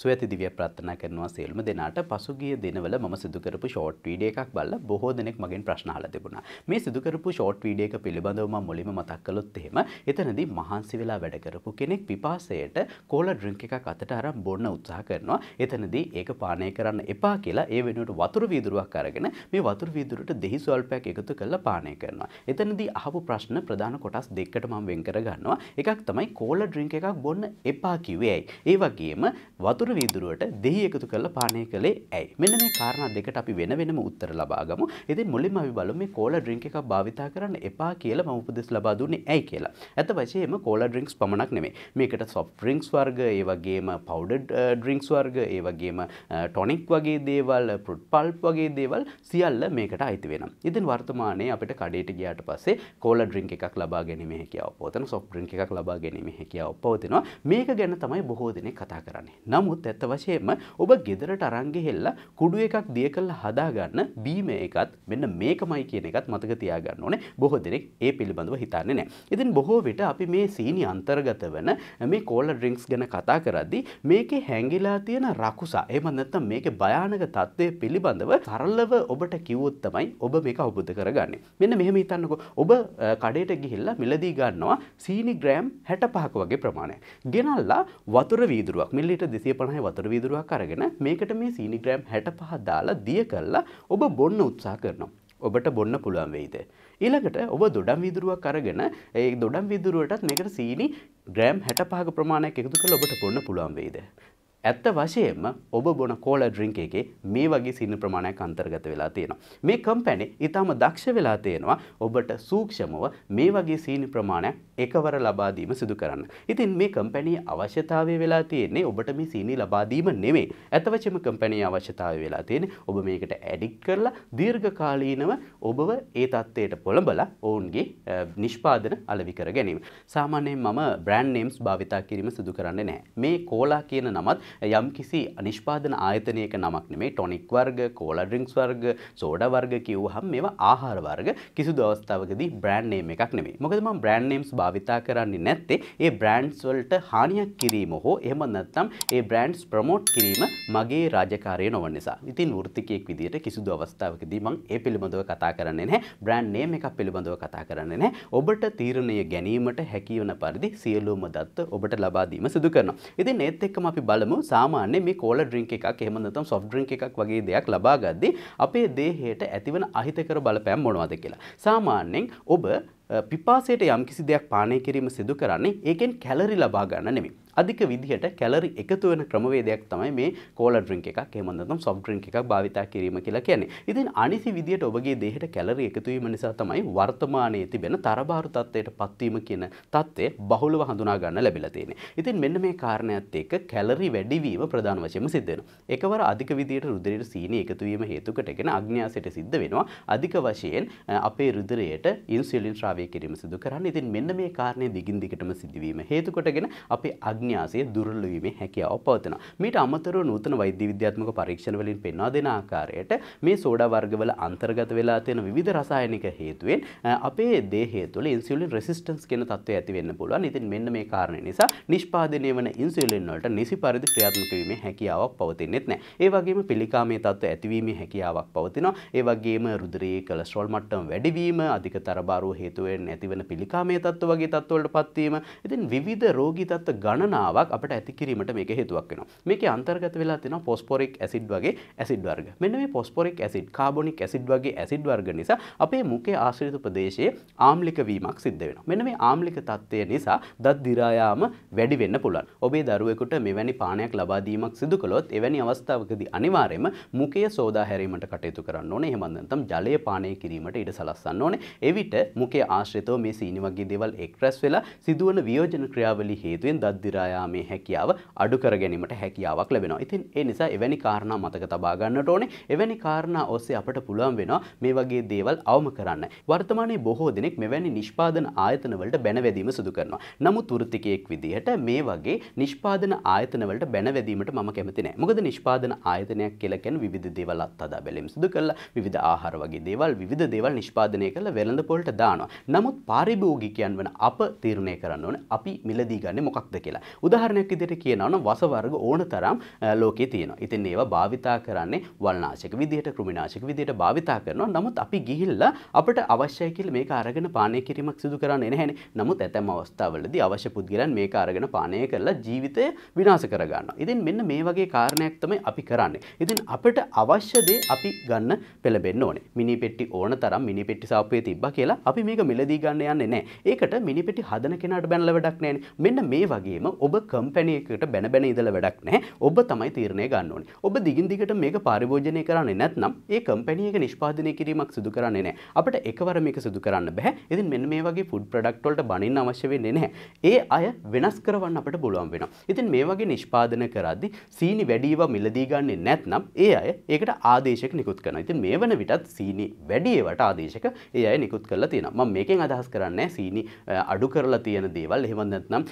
සුවඇති දිවිය ප්‍රාත්ථනා කරනවා සියලුම දෙනාට පසුගිය දිනවල මම සිදු කරපු ෂෝට් වීඩියෝ එකක් බලලා බොහෝ දෙනෙක් මගෙන් ප්‍රශ්න අහලා තිබුණා. මේ සිදු කරපු ෂෝට් වීඩියෝ එක පිළිබඳව මම මුලින්ම මතක් කළොත් එහෙම එතනදී මහන්සි වෙලා වැඩ කරපු කෙනෙක් පිපාසයට කෝලා ඩ්‍රින්ක් එකක් අතට අරන් බොන්න උත්සාහ කරනවා. එතනදී ඒක පානය කරන්න එපා කියලා ඒ වෙනුවට වතුර වීදුරුවක් අරගෙන මේ වතුර වීදුරුවට දෙහි ස්වල්පයක් එකතු කරලා පානය කරනවා. එතනදී අහපු ප්‍රශ්න ප්‍රධාන කොටස් දෙකකට මම වෙන් කරගන්නවා. එකක් තමයි කෝලා ඩ්‍රින්ක් එකක් බොන්න එපා කිව්වේ ඇයි? ඒ වගේම වතුර වතුර වීදුරුවට දෙහි එකතු කරලා පානය කළේ ඇයි? මෙන්න මේ කාරණා දෙකට අපි වෙන වෙනම උත්තර ලබා ගමු. ඉතින් මුලින්ම අපි බලමු මේ කෝලා ඩ්‍රින්ක් එකක් භාවිතා කරන්න එපා කියලා මම උපදෙස් ලබා දුන්නේ ඇයි කියලා. ඇත්ත වශයෙන්ම කෝලා ඩ්‍රින්ක්ස් පමණක් නෙමෙයි. මේකට සොෆ්ට් ඩ්‍රින්ක්ස් වර්ග, ඒ වගේම පවුඩර් ඩ්‍රින්ක්ස් වර්ග, ඒ වගේම ටොනික් වගේ දේවල්, ෆෘට් පල්ප් වගේ දේවල් සියල්ල මේකට අයිති වෙනවා. ඉතින් වර්තමානයේ අපිට කඩේට ගියාට පස්සේ කෝලා ඩ්‍රින්ක් එකක් ලබා ගැනීම හැකියාව පවතන, සොෆ්ට් ඩ්‍රින්ක් එකක් ලබා ගැනීම හැකියාව පවතිනවා. මේක ගැන තමයි බොහෝ දෙනෙක් කතා කරන්නේ. නමුත් නමුත් ඇත්ත වශයෙන්ම ඔබ ගෙදරට අරන් ගෙහෙල්ලා කුඩු එකක් දිය කරලා හදාගන්න බීම එකත් මෙන්න මේකමයි කියන එකත් මතක තියාගන්න ඕනේ. බොහෝ දෙනෙක් ඒ පිළිබඳව හිතන්නේ නැහැ. ඉතින් බොහෝ විට අපි මේ සීනි අන්තර්ගත වන මේ කෝල්ඩ් ඩ්‍රින්ක්ස් ගැන කතා කරද්දී මේකේ හැංගිලා තියෙන රකුසා එහෙම නැත්නම් මේකේ භයානක తත්වයේ පිළිබඳව සරලව ඔබට කිව්වොත් තමයි ඔබ මේක අවබෝධ කරගන්නේ. මෙන්න මෙහෙම හිතන්නකෝ. ඔබ කඩේට ගිහිල්ලා මිලදී ගන්නවා සීනි ග්‍රෑම් 65ක වගේ ප්‍රමාණයක්. ගෙනල්ලා වතුර වීදුරුවක් මිලිලීටර් 250 පණහයි වතුර විදුරුවක් අරගෙන මේකට මේ සීනිග්‍රෑම් හැට පහත් දාලා දිය කල්ලා ඔබ බොන්න උත්සා කරනවා. ඔබට බොන්න පුළුවන් වෙයිද. ඊළඟට ඔබ දොඩම් විදුරුවක් අරගෙන ඒ දොඩම් විදුරුවටත් මේකට සීනි ග්‍රෑම් හැට පහක ප්‍රමාණයක් එකතු කළ ඔබට බොන්න පුළුවන් වෙයිද. ඇත්ත වශයෙන්ම ඔබ බොන කෝල ඩ්‍රින්ක් එකේ මේ වගේ සින්න ප්‍රමාණයක් අන්තර්ගත වෙලා තියෙනවා. මේ කම්පැනි ඊටම දක්ෂ වෙලා තියෙනවා ඔබට සූක්ෂමව මේ වගේ සීනි ප්‍රමාණයක් එකවර ලබා දීම සිදු කරන්න. ඉතින් මේ කම්පැනියේ අවශ්‍යතාවය වෙලා තියෙන්නේ ඔබට මේ සීනි ලබා දීම නෙමෙයි. ඇත්ත වශයෙන්ම කම්පැනියේ අවශ්‍යතාවය වෙලා තියෙන්නේ ඔබ මේකට ඇඩික්ට් කරලා දීර්ඝකාලීනව ඔබව ඒ தත්ත්වයට පොළඹලා ඔවුන්ගේ නිෂ්පාදන අලෙවි කර ගැනීම. සාමාන්‍යයෙන් මම බ්‍රෑන්ඩ් නේම්ස් භාවිතා කිරීම සිදු කරන්නේ නැහැ. මේ කෝලා කියන නමත් යම් කිසි නිෂ්පාදන ආයතනයක නමක් නෙමේ ටොනික් වර්ග, කෝලා ඩ්‍රින්ක්ස් වර්ග, සෝඩා වර්ග කිව්වහම මේවා ආහාර වර්ග කිසිදු අවස්ථාවකදී බ්‍රෑන්ඩ් නේම් එකක් නෙමේ. මොකද මම බ්‍රෑන්ඩ් නේම්ස් භාවිතා කරන්නේ නැත්තේ ඒ බ්‍රෑන්ඩ්ස් වලට හානියක් කිරීම හෝ එහෙම නැත්නම් ඒ බ්‍රෑන්ඩ්ස් ප්‍රොමෝට් කිරීම මගේ රාජකාරය නොවන නිසා. ඉතින් වෘත්තිකයෙක් විදිහට කිසිදු අවස්ථාවකදී මම ඒ පිළිබඳව කතා කරන්නේ නැහැ. බ්‍රෑන්ඩ් නේම් එකක් පිළිබඳව කතා කරන්නේ නැහැ. ඔබට තීරණය ගැනීමට හැකි වෙන පරිදි සියලුම දත්ත ඔබට ලබා දීම සිදු කරනවා. ඉතින් ඒත් එක්කම අපි බලමු සාමාන්‍ය මේ කෝල ඩ්‍රින්ක් එකක් එහෙම නැත්නම් සොෆ්ට් ඩ්‍රින්ක් එකක් වගේ දෙයක් ලබා ගද්දී අපේ දේහයට ඇතිවන අහිතකර බලපෑම් මොනවද කියලා. සාමාන්‍යයෙන් ඔබ පිපාසයට යම්කිසි දෙයක් පානය කිරීම සිදු කරන්නේ ඒකෙන් කැලරි ලබා ගන්න නෙමෙයි. අධික විදිහට කැලරි එකතු වෙන ක්‍රමවේදයක් තමයි මේ කෝලා ඩ්‍රින්ක් එකක් එහෙම නැත්නම් සොෆ්ට් ඩ්‍රින්ක් එකක් භාවිතා කිරීම කියලා කියන්නේ. ඉතින් අනිසි විදිහට ඔබගේ දේහයට කැලරි එකතු වීම නිසා තමයි වර්තමානයේ තිබෙන තරබාරු තත්ත්වයට පත්වීම කියන தත්ත්වය බහුලව හඳුනා ගන්න ලැබිලා තියෙන්නේ. ඉතින් මෙන්න මේ කාරණයත් එක්ක කැලරි වැඩිවීම ප්‍රධාන වශයෙන්ම සිද්ධ වෙනවා. එකවර අධික විදිහට රුධිරයේ සීනි එකතු වීම හේතු කොටගෙන අග්න්‍යාසයට සිද්ධ වෙනවා. අධික වශයෙන් අපේ රුධිරයට ඉන්සියුලින් ශ්‍රාවය භාවිතාවය කිරීම සිදු කරන්නේ. ඉතින් මෙන්න මේ කාරණේ දිගින් දිගටම සිදුවීම හේතු කොටගෙන අපේ අඥාසය දුර්වල වීමේ හැකියාව පවතනවා. මීට අමතරව නූතන වෛද්‍ය විද්‍යාත්මක පරීක්ෂණ වලින් පෙන්වා දෙන ආකාරයට මේ සෝඩා වර්ගවල අන්තර්ගත වෙලා තියෙන විවිධ රසායනික හේතුවෙන් අපේ දේහය තුළ ඉන්සියුලින් රෙසිස්ටන්ස් කියන තත්ත්වය ඇති වෙන්න පුළුවන්. ඉතින් මෙන්න මේ කාරණේ නිසා නිෂ්පාදනය වන ඉන්සියුලින් වලට නිසි පරිදි ක්‍රියාත්මක වීමේ හැකියාවක් පවතින්නේත් නැහැ. ඒ වගේම පිළිකාමේ තත්ත්ව ඇතිවීමේ හැකියාවක් පවතිනවා. ඒ වගේම රුධිරයේ කොලෙස්ටරෝල් මට්ටම් වැඩිවීම අධික තරබාරුව හේතු තත්ත්වයෙන් ඇතිවන පිළිකාමේ තත්ත්ව වගේ තත්ත්වවලට පත්වීම ඉතින් විවිධ රෝගී තත්ත්ව ගණනාවක් අපට ඇති කිරීමට මේක හේතුවක් වෙනවා. මේකේ අන්තර්ගත වෙලා තියෙනවා පොස්පොරික් ඇසිඩ් වගේ ඇසිඩ් වර්ග. මෙන්න මේ පොස්පොරික් ඇසිඩ්, කාබොනික් ඇසිඩ් වගේ ඇසිඩ් වර්ග නිසා අපේ මුඛයේ ආශ්‍රිත ප්‍රදේශයේ ආම්ලික වීමක් සිද්ධ වෙනවා. මෙන්න මේ ආම්ලික තත්ත්වය නිසා දත් දිරා යාම වැඩි වෙන්න පුළුවන්. ඔබේ දරුවෙකුට මෙවැනි පානයක් ලබා දීමක් සිදු කළොත් එවැනි අවස්ථාවකදී අනිවාර්යයෙන්ම මුඛය සෝදා හැරීමට කටයුතු කරන්න ඕනේ. එහෙම නැත්නම් ජලය පානය කිරීමට ඉඩ සලස්වන්න ඕනේ. එවිට මුඛයේ ආශ්‍රිතව මේ සීනි වගේ දේවල් එක්රැස් වෙලා සිදුවන වියෝජන ක්‍රියාවලි හේතුවෙන් දත් දිරා යාමේ හැකියාව අඩු කර ගැනීමට හැකියාවක් ලැබෙනවා. ඉතින් ඒ නිසා එවැනි කාරණා මතක තබා ගන්නට ඕනේ. එවැනි කාරණා ඔස්සේ අපට පුළුවන් වෙනවා මේ වගේ දේවල් අවම කරන්න. වර්තමානයේ බොහෝ දෙනෙක් මෙවැනි නිෂ්පාදන ආයතන වලට බැනවැදීම සිදු කරනවා. නමුත් වෘත්තිකයෙක් විදිහට මේ වගේ නිෂ්පාදන ආයතන වලට බැනවැදීමට මම කැමති නැහැ. මොකද නිෂ්පාදන ආයතනයක් කියලා කියන්නේ විවිධ දේවල් අත්හදා බැලීම සිදු කරලා විවිධ ආහාර වගේ දේවල් විවිධ දේවල් නිෂ්පාදනය කරලා වෙළඳ පොළට දානවා. නමුත් පාරිභෝගිකයන් වන අප තීරණය කරන්න ඕන අපි මිලදී ගන්න මොකක්ද කියලා. උදාහරණයක් විදිහට කියනවා නම් වස වර්ග ඕන තරම් ලෝකේ තියෙනවා. ඉතින් ඒවා භාවිතා කරන්නේ වල්නාශක විදිහට කෘමිනාශක විදිහට භාවිතා කරනවා. නමුත් අපි ගිහිල්ලා අපිට අවශ්‍යයි කියලා මේක අරගෙන පානය කිරීමක් සිදු කරන්නේ නැහැ. නමුත් ඇතැම් අවස්ථාවලදී අවශ්‍ය පුද්ගලයන් මේක අරගෙන පානය කරලා ජීවිතය විනාශ කරගන්නවා. ඉතින් මෙන්න මේ වගේ කාරණයක් තමයි අපි කරන්නේ. ඉතින් අපිට අවශ්‍ය දේ අපි ගන්න පෙළඹෙන්න ඕනේ. මිනි පෙට්ටි ඕන තරම් මිනි පෙට්ටි සාප්පුවේ තිබ්බා කියලා අපි මේක මිලදී ගන්න යන්නේ නැහැ. ඒකට මිනිපෙටි හදන කෙනාට බැනලා වැඩක් නැහැ. මෙන්න මේ වගේම ඔබ කම්පැනි එකකට බැන බැන ඉඳලා වැඩක් නැහැ. ඔබ තමයි තීරණය ගන්න ඕනේ. ඔබ දිගින් දිගට මේක පරිභෝජනය කරන්නේ නැත්නම් ඒ කම්පැනි එක නිෂ්පාදනය කිරීමක් සිදු කරන්නේ නැහැ. අපිට එකවර මේක සිදු කරන්න බෑ. ඉතින් මෙන්න මේ වගේ ෆුඩ් ප්‍රොඩක්ට් වලට බනින්න අවශ්‍ය වෙන්නේ නැහැ. ඒ අය වෙනස් කරවන්න අපිට පුළුවන් වෙනවා. ඉතින් මේ වගේ නිෂ්පාදන කරද්දී සීනි වැඩිව මිලදී ගන්නේ නැත්නම් ඒ අය ඒකට ආදේශක නිකුත් කරනවා. ඉතින් මේ වන විටත් සීනි වැඩි ඒවට ආදේශක ඒ අය නිකුත් කරලා තියෙනවා. මම මේ ඒකෙන් අදහස් කරන්නේ සීනි අඩු කරලා තියෙන දේවල් එහෙම නැත්නම්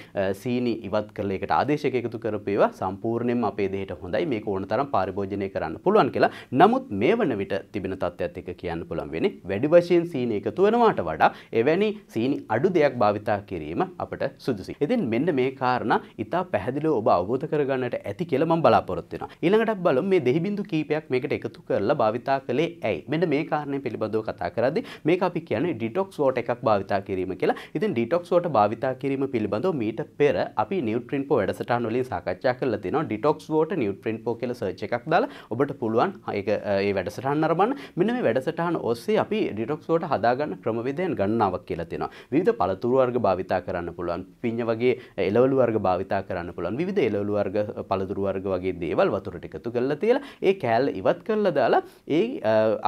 සීනි ඉවත් කරලා ඒකට ආදේශයක එකතු කරපේවා සම්පූර්ණයෙන්ම අපේ දේහයට හොඳයි මේක ඕනතරම් පරිභෝජනය කරන්න පුළුවන් කියලා. නමුත් මේ වන විට තිබෙන තත්ත්වයක් එක කියන්න පුළුවන් වෙන්නේ වැඩි වශයෙන් සීනි එකතු වෙනවාට වඩා එවැනි සීනි අඩු දෙයක් භාවිතා කිරීම අපට සුදුසුයි. ඉතින් මෙන්න මේ කාරණා ඉතා පැහැදිලිව ඔබ අවබෝධ කරගන්නට ඇති කියලා මම බලාපොරොත්තු වෙනවා. ඊළඟට බලමු මේ දෙහි බිඳු කීපයක් මේකට එකතු කරලා භාවිතා කළේ ඇයි? මෙන්න මේ කාරණේ පිළිබඳව කතා කරද්දී මේක අපි කියන්නේ ඩිටොක්ස් වෝටර් පෝට් එකක් භාවිතා කිරීම කියලා ඉතින් ඩිටොක්ස් වෝට භාවිතා කිරීම පිළිබඳව මීට පෙර අපි නිියුට්‍රින් පෝ වැඩසටහන් වලින් සාකච්ඡා කරලා තිනවා ඩිටොක්ස් වෝට නිියුට්‍රින් පෝ කියලා සර්ච් එකක් දාලා ඔබට පුළුවන් ඒක ඒ වැඩසටහන් නරඹන්න මෙන්න මේ වැඩසටහන ඔස්සේ අපි ඩිටොක්ස් වෝට හදාගන්න ක්‍රමවේදයන් ගණනාවක් කියලා තිනවා විවිධ පළතුරු වර්ග භාවිතා කරන්න පුළුවන් පිඤ්ඤ වගේ එළවලු වර්ග භාවිතා කරන්න පුළුවන් විවිධ එළවලු වර්ග පළතුරු වර්ග වගේ දේවල් වතුර ටික එකතු කරලා තියලා ඒ කෑල්ල ඉවත් කරලා දාලා ඒ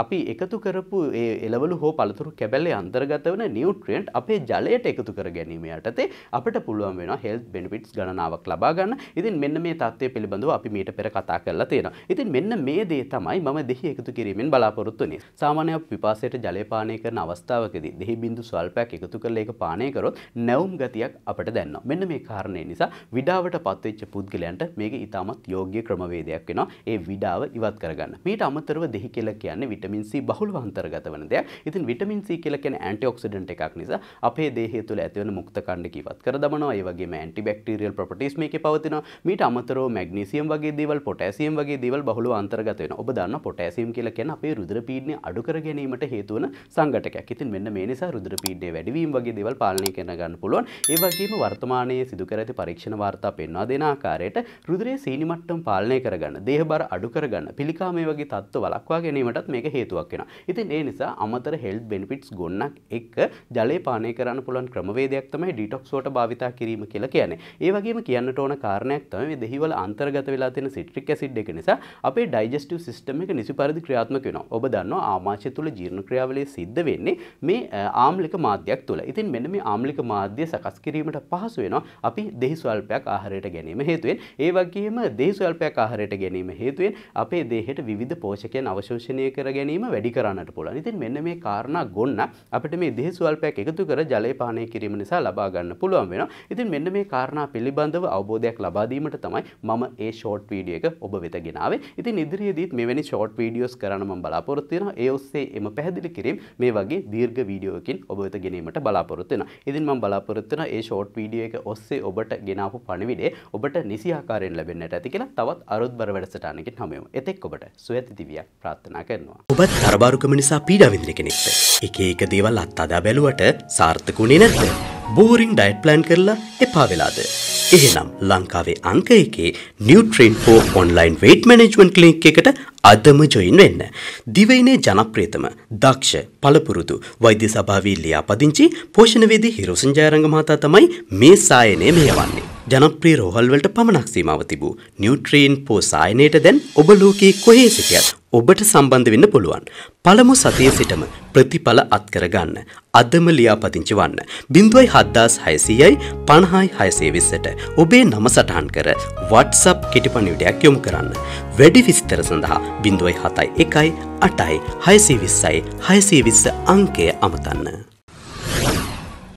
අපි එකතු කරපු ඒ එළවලු හෝ පළතුරු කැබැල්ලේ අන්තර්ගතව වන නිියුට්‍රියන්ට් අපේ ජලයට එකතු කර ගැනීම යටතේ අපට පුළුවන් වෙන හෙල් බෙනිිටස් ගණනාවක් ලබා ගන්න ඉතින් මෙන්න මේ තත්වය පිළිබඳව අපි මීට පෙර කතා කරලා තියෙන ඉතින් මෙන්න මේ දේ තමයි ම දෙහි එකතු කිරීමෙන් බලාපොරොත්තුනේ සාමානය පිපාසයට ජලපානය කරන අවස්ථාවකද දෙහි බිඳු ස්වල්පයක් එකතු කරල එක පානයකරොත් නැවම් ගතියක් අපට දැන්න මෙන්න මේ කාරණය නිසා විඩාවට පත්වෙච්ච පුද්ගලයන්ට මේක ඉතාමත් යෝග්‍ය ක්‍රමවේදයක් වෙනවා ඒ විඩාව ඉවත් කරගන්න මීට අමතරව දෙහි කියලා කියන්නේ විටමින් C බහුලව අන්තර්ගත වන දෙයක්. ඉතින් විටමින් C කියලා කියන්නේ ඇන්ටි ඔක්සිඩන්ට් ඇන්ටිඔක්සිඩන්ට් එකක් නිසා අපේ දේහය තුළ ඇතිවන මුක්ත කණ්ඩක ඉවත් කර දමනවා. ඒ වගේම ඇන්ටිබැක්ටීරියල් ප්‍රොපර්ටිස් මේකේ පවතිනවා. මීට අමතරව මැග්නීසියම් වගේ දේවල්, පොටෑසියම් වගේ දේවල් බහුලව අන්තර්ගත වෙනවා. ඔබ දන්නවා පොටෑසියම් කියලා කියන්නේ අපේ රුධිර පීඩනය අඩු කර ගැනීමට හේතු වන සංඝටකයක්. ඉතින් මෙන්න මේ නිසා රුධිර පීඩනය වැඩිවීම වගේ දේවල් පාලනය කරන ගන්න පුළුවන්. ඒ වගේම වර්තමානයේ සිදු කර ඇති පරීක්ෂණ වාර්තා පෙන්වා දෙන ආකාරයට රුධිරයේ සීනි මට්ටම් පාලනය කරගන්න, දේහ බර අඩු කරගන්න, පිළිකා මේ වගේ තත්ත්ව වළක්වා ගැනීමටත් මේක හේතුවක් වෙනවා. ඉතින් ඒ නිසා අමතර හෙල්ත් බෙනිෆිට්ස් ගොන්නක් එක්ක එක ජලය පානය කරන්න පුළුවන් ක්‍රමවේදයක් තමයි ඩිටොක්ස් වෝටර් භාවිතා කිරීම කියලා කියන්නේ. ඒ වගේම කියන්නට ඕන කාරණයක් තමයි මේ දෙහිවල අන්තර්ගත වෙලා තියෙන සිට්‍රික් ඇසිඩ් එක නිසා අපේ ඩයිජෙස්ටිව් සිස්ටම් එක නිසි පරිදි ක්‍රියාත්මක වෙනවා. ඔබ දන්නවා ආමාශය තුල ජීර්ණ ක්‍රියාවලිය සිද්ධ වෙන්නේ මේ ආම්ලික මාධ්‍යයක් තුල. ඉතින් මෙන්න මේ ආම්ලික මාධ්‍ය සකස් කිරීමට පහසු වෙනවා අපි දෙහි ස්වල්පයක් ආහාරයට ගැනීම හේතුවෙන්. ඒ වගේම දෙහි ස්වල්පයක් ආහාරයට ගැනීම හේතුවෙන් අපේ දේහයට විවිධ පෝෂකයන් අවශෝෂණය කර ගැනීම වැඩි කරන්නට පුළුවන්. ඉතින් මෙන්න මේ කාරණා ගොන්න අපිට මේ දෙහ මෙහි ස්වල්පයක් එකතු කර ජලය පානය කිරීම නිසා ලබා ගන්න පුළුවන් වෙනවා. ඉතින් මෙන්න මේ කාරණා පිළිබඳව අවබෝධයක් ලබා දීමට තමයි මම ඒ ෂෝට් වීඩියෝ එක ඔබ වෙත ගෙනාවේ. ඉතින් ඉදිරියේදීත් මෙවැනි ෂෝට් වීඩියෝස් කරන්න මම බලාපොරොත්තු වෙනවා. ඒ ඔස්සේ එම පැහැදිලි කිරීම මේ වගේ දීර්ඝ වීඩියෝ එකකින් ඔබ වෙත ගෙනීමට බලාපොරොත්තු වෙනවා. ඉතින් මම බලාපොරොත්තු වෙනවා ඒ ෂෝට් වීඩියෝ එක ඔස්සේ ඔබට ගෙනාපු පණිවිඩය ඔබට නිසි ආකාරයෙන් ලැබෙන්නට ඇති කියලා තවත් අරුත් බර වැඩසටහනකින් හමුවෙමු. එතෙක් ඔබට සුවැති දිවියක් ප්‍රාර්ථනා කරනවා. ඔබත් තරබාරුකම නිසා පීඩා විඳින කෙනෙක්ද? එක එක දේවල් අත්අදා කරලා බැලුවට සාර්ථකුණේ නැත. බෝරිං ඩයට් ප්ලෑන් කරලා එපා වෙලාද. එහෙනම් ලංකාවේ අංක එකේ නිියවට්‍රීන් පෝ ඔන්ලයින් වේට් මනෙජ්මන්් කලික් එකට අදම ජොයින් වෙන්න. දිවයිනේ ජනප්‍රියතම දක්ෂ පළපුරුදු වෛද්‍ය සභාවී ලියාපදිංචි පෝෂණවේදී හිරෝසංජයරංග මහතා තමයි මේ සායනය මෙයවන්නේ. ජනප්‍රී රෝහල්වලට පමණක් සීමාව තිබූ නිියුට්‍රීන් පෝසායනයට දැන් ඔබ ලෝකයේ කොහේ සිටියත් ඔබට සම්බන්ධ වෙන්න පුළුවන්. පළමු සතිය සිටම ප්‍රතිඵල අත්කරගන්න. අදම ලියාපදිංචි වන්න. බිඳුවයි හද්දාස් හයසීයයි පණහායි හයසේවිස්සට ඔබේ නම සටහන් කර වට්සප් කෙටිපනිවිඩයක් යොමු කරන්න. වැඩි විස්තර සඳහා බිඳුවයි හතයි එකයි අටයි හයසීවිස්සයි හයසීවිස්ස අංකය අමතන්න.